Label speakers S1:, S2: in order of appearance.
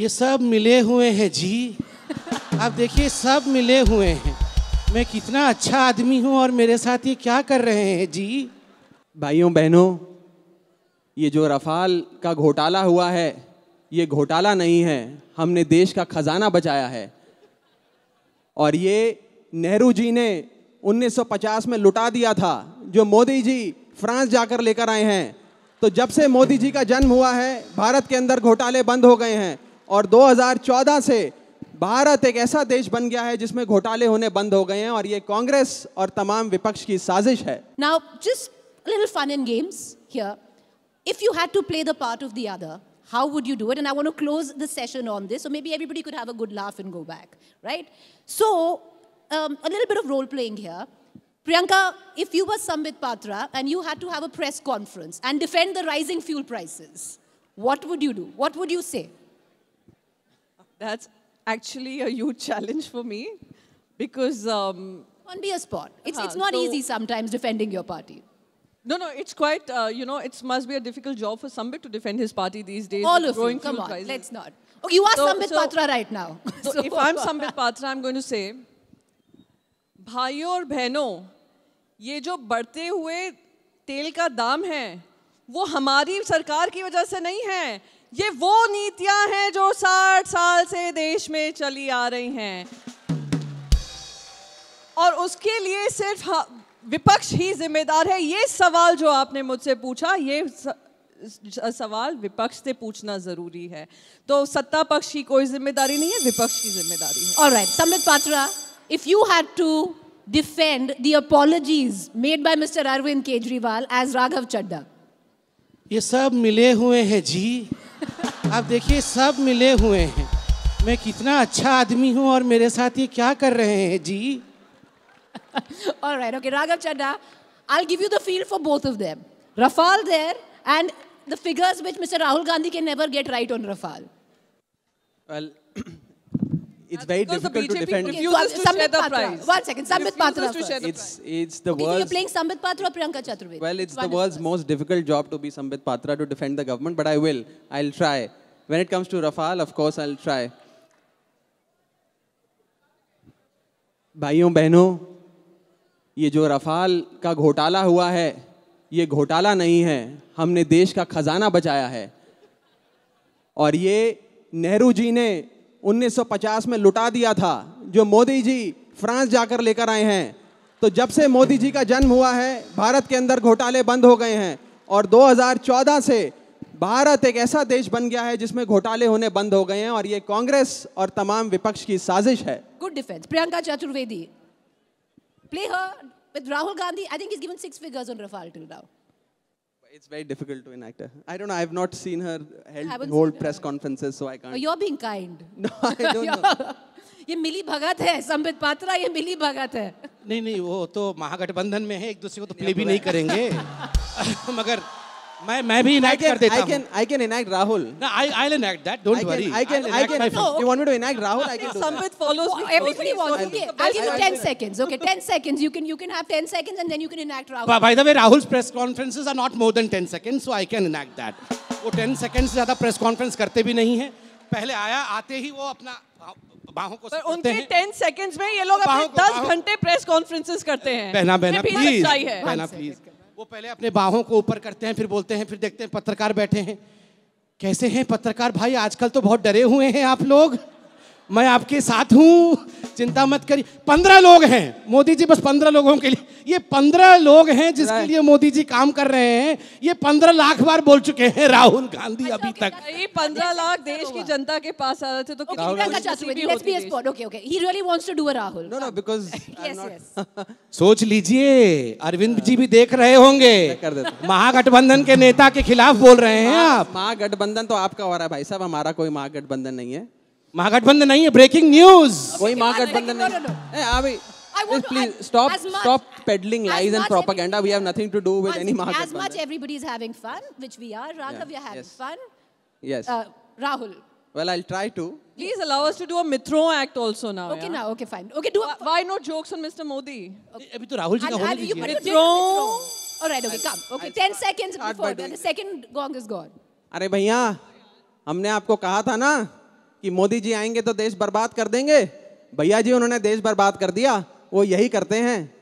S1: ये सब मिले हुए हैं जी आप देखिए सब मिले हुए हैं मैं कितना अच्छा आदमी हूँ और मेरे साथ ये क्या कर रहे हैं जी भाइयों बहनों
S2: ये जो रफाल का घोटाला हुआ है ये घोटाला नहीं है हमने देश का खजाना बचाया है और ये नेहरू जी ने 1950 में लुटा दिया था जो मोदी जी फ्रांस जाकर लेकर आए हैं तो जब से मोदी जी का जन्म हुआ है भारत के अंदर घोटाले बंद हो गए हैं और 2014 से भारत एक ऐसा देश बन गया है जिसमें घोटाले होने बंद हो गए हैं और ये कांग्रेस और तमाम विपक्ष की साजिश है
S3: now just little fun in games here if you had to play the part of the other how would you do it and I want to close the session on this so maybe everybody could have a good laugh and go back right so a little bit of role playing here Priyanka, if you were Sambit Patra and you had to have a press conference and defend the rising fuel prices, what would you do? What would you say? That's actually a huge challenge for me because. Um, On be a spot. It's, it's uh-huh, not so easy sometimes defending your party.
S4: No, no, it's quite, uh, you know, it must be a difficult job for Sambit to defend his party these days. All of you, come on, prices.
S3: let's not. Okay, you are so, Sambit so, Patra right now. So, so if I'm Sambit
S4: Patra, I'm going to say, भाइयों और बहनों ये जो बढ़ते हुए वो हमारी सरकार की वजह से नहीं है ये वो नीतियां हैं जो 60 साल से देश में चली आ रही हैं और उसके लिए सिर्फ विपक्ष ही जिम्मेदार है ये सवाल जो आपने मुझसे पूछा ये सवाल विपक्ष से पूछना जरूरी है तो सत्ता
S3: पक्ष की कोई जिम्मेदारी
S4: नहीं है विपक्ष की जिम्मेदारी
S3: है और right Sambit Patra if you had to defend the apologies made by mister Arvind Kejriwal as Raghav Chadha
S1: ये सब मिले हुए हैं जी आप देखिए सब मिले हुए हैं मैं कितना अच्छा आदमी हूँ और मेरे साथ ये क्या कर रहे हैं जी
S3: All right, okay, Raghav Chadda, I'll give you the feel for both of them. Rafal there and the figures which Mr. Rahul Gandhi can never get right on Rafal.
S2: Well, it's That's very difficult the BJP to defend. Okay, refuses to Sambit share the Patra. prize.
S3: One second, Sambit Patra. To share
S2: it's it's the okay, world's. So you're playing
S3: Sambit Patra or Priyanka Chaturvedi? Well, it's One the world's
S2: most difficult job to be Sambit Patra to defend the government, but I will. I'll try. When it comes to Rafal, of course, I'll try. भाइयों बहनों ये जो Rafale का घोटाला हुआ है ये घोटाला नहीं है हमने देश का खजाना बचाया है और ये नेहरू जी ने 1950 में लुटा दिया था जो मोदी जी फ्रांस जाकर लेकर आए हैं तो जब से मोदी जी का जन्म हुआ है भारत के अंदर घोटाले बंद हो गए हैं और 2014 से भारत एक ऐसा देश बन गया है जिसमें घोटाले होने बंद हो गए हैं और ये कांग्रेस और तमाम विपक्ष की साजिश है
S3: good defence Priyanka Chaturvedi play her with Rahul Gandhi I think is given six figures on Rafale till now
S2: It's very difficult to enact her. I don't know. I've not seen her held, hold seen press conferences, so I can't. Oh, you're
S3: being kind. No, I don't know. ये मिली भगत है संबित पात्रा ये मिली भगत है
S1: नहीं नहीं वो तो महागठबंधन में है एक दूसरे को तो प्ले भी नहीं करेंगे मगर मैं मैं भी इनैक्ट कर देता हूं I can enact Rahul no I I will enact that don't worry I can I can you want me to enact Rahul I can Sambit
S3: follows me everybody wants me I give you 10 seconds okay 10 seconds you can you can have 10 seconds and then you can enact Rahul by the way Rahul's
S1: press conferences are not more than 10 seconds so I can enact that वो 10 seconds से ज्यादा press conference करते भी नहीं है पहले आया आते ही वो अपना बाहों को पर उनके 10 सेकंड्स में ये लोग अपने 10 घंटे
S4: प्रेस कॉन्फ्रेंसेस करते हैं पहना पहना प्लीज पहना प्लीज
S1: वो पहले अपने बाहों को ऊपर करते हैं फिर बोलते हैं फिर देखते हैं पत्रकार बैठे हैं कैसे हैं पत्रकार भाई आजकल तो बहुत डरे हुए हैं आप लोग मैं आपके साथ हूँ चिंता मत करिए पंद्रह लोग हैं मोदी जी बस पंद्रह लोगों के लिए ये पंद्रह लोग हैं जिसके लिए मोदी जी काम कर रहे हैं ये पंद्रह लाख बार बोल चुके हैं राहुल गांधी अच्छा, अभी तक
S4: ये पंद्रह लाख देश की जनता के
S3: पास आ रहे थे तो
S1: सोच लीजिए अरविंद जी भी देख रहे होंगे महागठबंधन के नेता के खिलाफ बोल रहे हैं आप
S2: महागठबंधन तो आपका हो रहा है भाई साहब हमारा कोई महागठबंधन नहीं है
S1: महागठबंधन नहीं है ब्रेकिंग न्यूज कोई महागठबंधन
S2: नहीं है please stop much, stop peddling lies and propaganda. We have nothing to do with any Mahakad As much
S3: everybody is having fun, which we are. Raghav, yeah. you're having
S2: yes. Well, I'll try to.
S4: Please allow us to do a Mitro act also now. Okay, yeah? now, okay,
S3: fine. Okay, do. uh, why no jokes on Mr. Modi? Okay. अभी
S2: तो राहुल जी का होने Mitro.
S3: All right, okay, come. Okay, 10 seconds before the second gong is gone.
S2: अरे bhaiya humne aapko kaha tha na कि मोदी जी आएंगे तो देश बर्बाद कर देंगे भैया जी उन्होंने देश बर्बाद कर दिया वो यही करते हैं